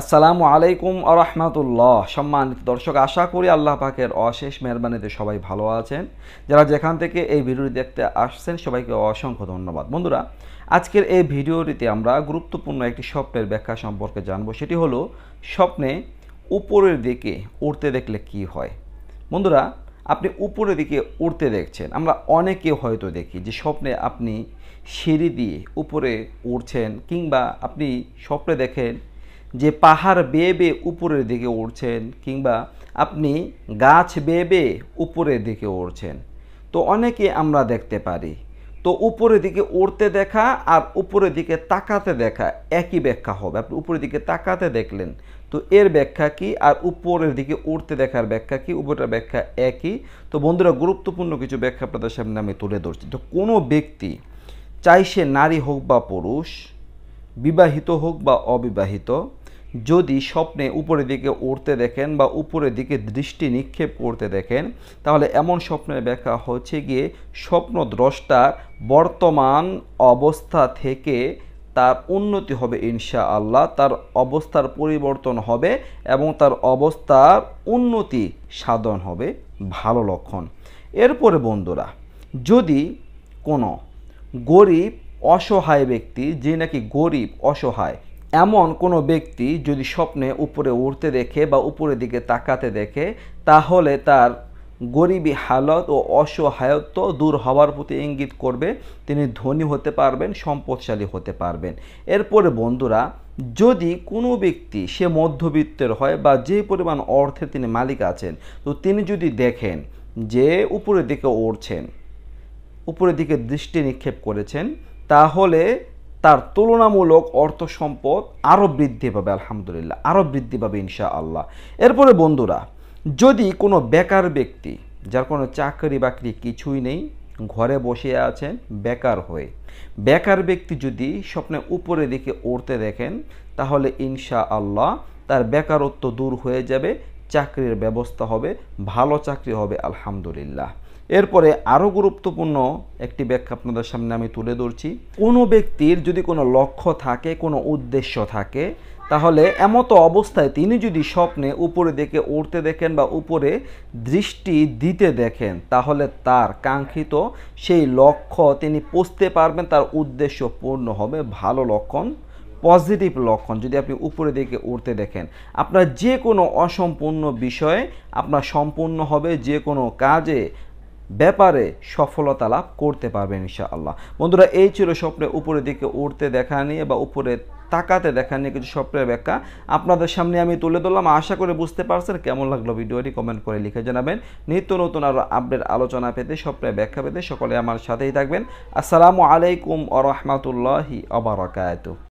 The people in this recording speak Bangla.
আসসালামু আলাইকুম আরহামাতুল্লাহ সম্মানিত দর্শক আশা করি আল্লাহ পাকের অশেষ মেহরবানিতে সবাই ভালো আছেন যারা যেখান থেকে এই ভিডিওটি দেখতে আসছেন সবাইকে অসংখ্য ধন্যবাদ বন্ধুরা আজকের এই ভিডিওটিতে আমরা গুরুত্বপূর্ণ একটি স্বপ্নের ব্যাখ্যা সম্পর্কে জানবো সেটি হলো স্বপ্নে উপরের দিকে উড়তে দেখলে কি হয় বন্ধুরা আপনি উপরের দিকে উড়তে দেখছেন আমরা অনেকে হয়তো দেখি যে স্বপ্নে আপনি সিঁড়ি দিয়ে উপরে উঠছেন কিংবা আপনি স্বপ্নে দেখেন যে পাহাড় বেয়ে বেয়ে উপরের দিকে উঠছেন কিংবা আপনি গাছ বেয়ে বেয়ে উপরের দিকে উঠছেন তো অনেকে আমরা দেখতে পারি তো উপরের দিকে উড়তে দেখা আর উপরের দিকে তাকাতে দেখা একই ব্যাখ্যা হবে আপনি উপরের দিকে তাকাতে দেখলেন তো এর ব্যাখ্যা কি আর উপরের দিকে উড়তে দেখার ব্যাখ্যা কি উপরটার ব্যাখ্যা একই তো বন্ধুরা গুরুত্বপূর্ণ কিছু ব্যাখ্যা আপনাদের সামনে আমি তুলে ধরছি তো কোনো ব্যক্তি চাই সে নারী হোক বা পুরুষ বিবাহিত হোক বা অবিবাহিত যদি স্বপ্নে উপরের দিকে উড়তে দেখেন বা উপরের দিকে দৃষ্টি নিক্ষেপ করতে দেখেন তাহলে এমন স্বপ্নের ব্যাখ্যা হচ্ছে গিয়ে স্বপ্নদ্রষ্টার বর্তমান অবস্থা থেকে তার উন্নতি হবে ইনশা আল্লাহ তার অবস্থার পরিবর্তন হবে এবং তার অবস্থার উন্নতি সাধন হবে ভালো লক্ষণ এরপরে বন্ধুরা যদি কোনো গরিব অসহায় ব্যক্তি যে নাকি গরিব অসহায় এমন কোনো ব্যক্তি যদি স্বপ্নে উপরে উঠতে দেখে বা উপরের দিকে তাকাতে দেখে তাহলে তার গরিবী হালত ও অসহায়ত্ব দূর হওয়ার প্রতি ইঙ্গিত করবে তিনি ধনী হতে পারবেন সম্পদশালী হতে পারবেন এরপরে বন্ধুরা যদি কোনো ব্যক্তি সে মধ্যবিত্তের হয় বা যে পরিমাণ অর্থে তিনি মালিক আছেন তো তিনি যদি দেখেন যে উপরের দিকে উড়ছেন উপরের দিকে দৃষ্টি নিক্ষেপ করেছেন তাহলে তার তুলনামূলক অর্থ সম্পদ আরও বৃদ্ধি পাবে আলহামদুলিল্লাহ আরও বৃদ্ধি পাবে ইনশা আল্লাহ এরপরে বন্ধুরা যদি কোনো বেকার ব্যক্তি যার কোনো চাকরি বাকরি কিছুই নেই ঘরে বসে আছেন বেকার হয়ে বেকার ব্যক্তি যদি স্বপ্নে উপরে দিকে উড়তে দেখেন তাহলে ইনশা আল্লাহ তার বেকারত্ব দূর হয়ে যাবে চাকরির ব্যবস্থা হবে ভালো চাকরি হবে আলহামদুলিল্লাহ এরপরে আরও গুরুত্বপূর্ণ একটি ব্যাখ্যা আপনাদের সামনে আমি তুলে ধরছি কোনো ব্যক্তির যদি কোনো লক্ষ্য থাকে কোনো উদ্দেশ্য থাকে তাহলে এমতো অবস্থায় তিনি যদি স্বপ্নে উপরে দেখে উঠতে দেখেন বা উপরে দৃষ্টি দিতে দেখেন তাহলে তার কাঙ্ক্ষিত সেই লক্ষ্য তিনি পুষতে পারবেন তার উদ্দেশ্য পূর্ণ হবে ভালো লক্ষণ পজিটিভ লক্ষণ যদি আপনি উপরে দিকে উঠতে দেখেন আপনার যে কোনো অসম্পূর্ণ বিষয়ে আপনার সম্পূর্ণ হবে যে কোনো কাজে ব্যাপারে সফলতা লাভ করতে পারবেন ইনশা আল্লাহ বন্ধুরা এই ছিল স্বপ্নে উপরের দিকে উঠতে দেখা নিয়ে বা উপরে তাকাতে দেখা নিয়ে কিছু স্বপ্নের ব্যাখ্যা আপনাদের সামনে আমি তুলে ধরলাম আশা করে বুঝতে পারছেন কেমন লাগলো ভিডিওটি কমেন্ট করে লিখে জানাবেন নিত্য নতুন আরও আপডেট আলোচনা পেতে স্বপ্নের ব্যাখ্যা পেতে সকলে আমার সাথেই থাকবেন আসসালামু আলাইকুম আ রহমতুল্লাহি অবরাকায়তু